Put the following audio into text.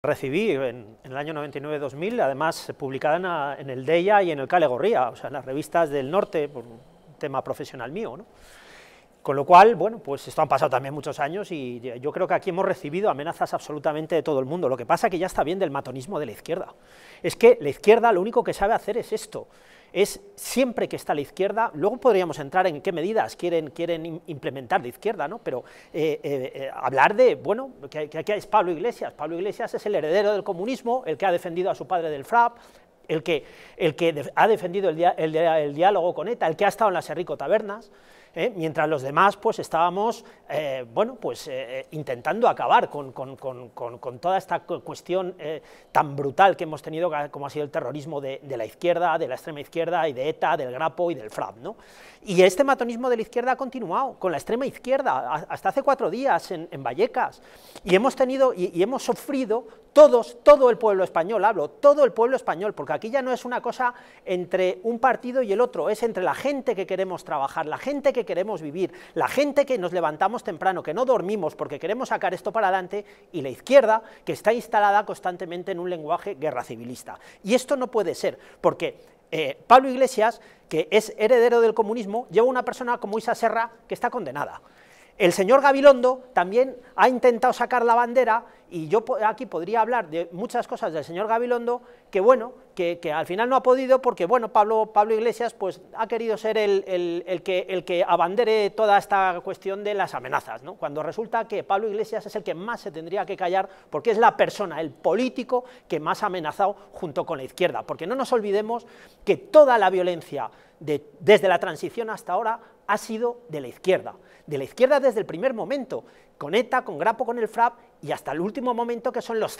Recibí en, el año 99-2000, además eh, publicada en, el DEIA y en el Cale Gorría, o sea, en las revistas del norte, por un tema profesional mío. ¿no? Con lo cual, bueno, pues esto han pasado también muchos años y yo creo que aquí hemos recibido amenazas absolutamente de todo el mundo. Lo que pasa que ya está bien del matonismo de la izquierda. Es que la izquierda lo único que sabe hacer es esto, es siempre que está la izquierda, luego podríamos entrar en qué medidas quieren, quieren implementar de izquierda, ¿no? pero eh, eh, eh, hablar de, bueno, que, aquí es Pablo Iglesias, Pablo Iglesias es el heredero del comunismo, el que ha defendido a su padre del FRAP, el que, el que ha defendido el, el, diálogo con ETA, el que ha estado en las Enrico Tabernas, ¿eh? mientras los demás pues estábamos eh, bueno, pues, eh, intentando acabar con, con, con, con toda esta cuestión tan brutal que hemos tenido, como ha sido el terrorismo de, de, la izquierda, de la extrema izquierda y de ETA, del Grapo y del FRAP. ¿no? Y este matonismo de la izquierda ha continuado con la extrema izquierda hasta hace cuatro días en, Vallecas. Y hemos tenido y, y hemos sufrido todos, todo el pueblo español, hablo, todo el pueblo español, porque Aquí ya no es una cosa entre un partido y el otro, es entre la gente que queremos trabajar, la gente que queremos vivir, la gente que nos levantamos temprano, que no dormimos porque queremos sacar esto para adelante, y la izquierda que está instalada constantemente en un lenguaje guerra civilista. Y esto no puede ser, porque eh, Pablo Iglesias, que es heredero del comunismo, lleva una persona como Isa Serra que está condenada. El señor Gabilondo también ha intentado sacar la bandera y yo aquí podría hablar de muchas cosas del señor Gabilondo, que bueno, que, al final no ha podido porque bueno, Pablo, Iglesias pues ha querido ser el, que, el que abandere toda esta cuestión de las amenazas, cuando resulta que Pablo Iglesias es el que más se tendría que callar porque es la persona, el político que más ha amenazado junto con la izquierda, porque no nos olvidemos que toda la violencia de, desde la transición hasta ahora ha sido de la izquierda, de la izquierda desde el primer momento, con ETA, con Grapo, con el FRAP y hasta el último momento que son los